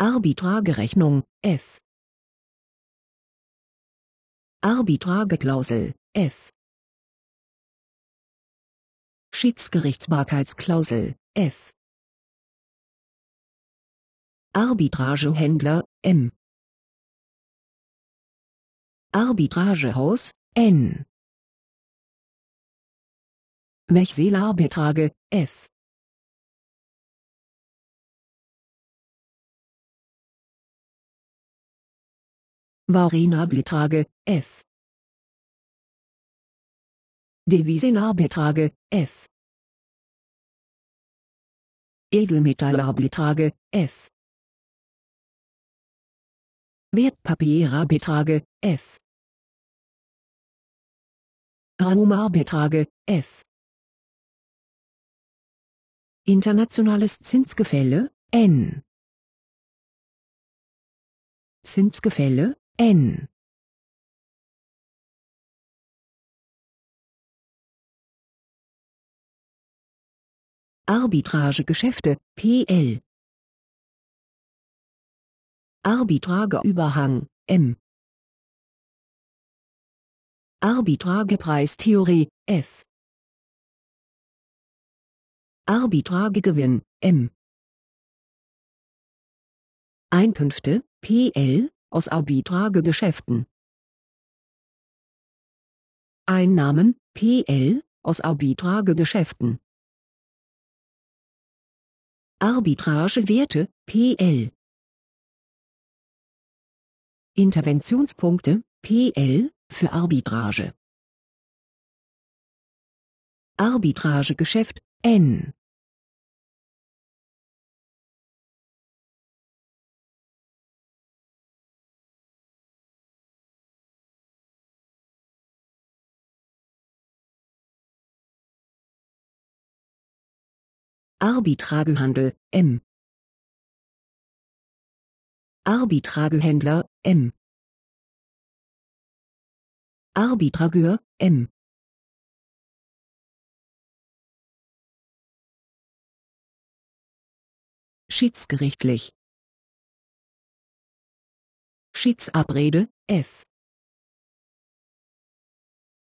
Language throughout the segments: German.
Arbitragerechnung F Arbitrageklausel F Schiedsgerichtsbarkeitsklausel F Arbitragehändler M Arbitragehaus N Wechselarbitrage F Varina Betrage, F. Devisenarbetrage, F. Edelmetallarbetrage, F. Wertpapierarbetrage, F. Raumarbetrage, F. Internationales Zinsgefälle, N. Zinsgefälle, N Arbitragegeschäfte PL Arbitrageüberhang M Arbitragepreistheorie F Arbitragegewinn M Einkünfte PL aus Arbitragegeschäften. Einnahmen PL aus Arbitragegeschäften. Arbitragewerte PL. Interventionspunkte PL für Arbitrage. Arbitragegeschäft N Arbitragehandel M Arbitragehändler M Arbitrageur M Schiedsgerichtlich Schiedsabrede F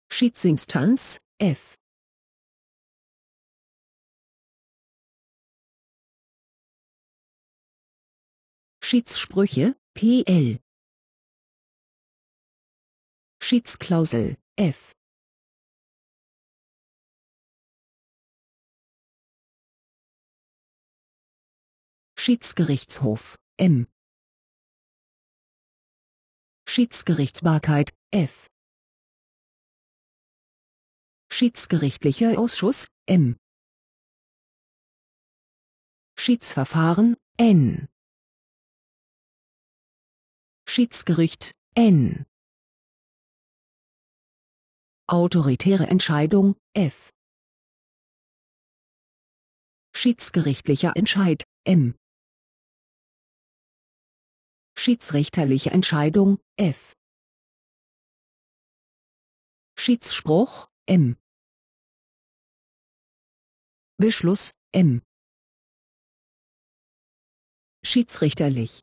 Schiedsinstanz F Schiedssprüche, PL. Schiedsklausel, F. Schiedsgerichtshof, M. Schiedsgerichtsbarkeit, F. Schiedsgerichtlicher Ausschuss, M. Schiedsverfahren, N. Schiedsgericht, N. Autoritäre Entscheidung, F. Schiedsgerichtlicher Entscheid, M. Schiedsrichterliche Entscheidung, F. Schiedsspruch, M. Beschluss, M. Schiedsrichterlich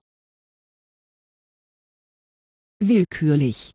willkürlich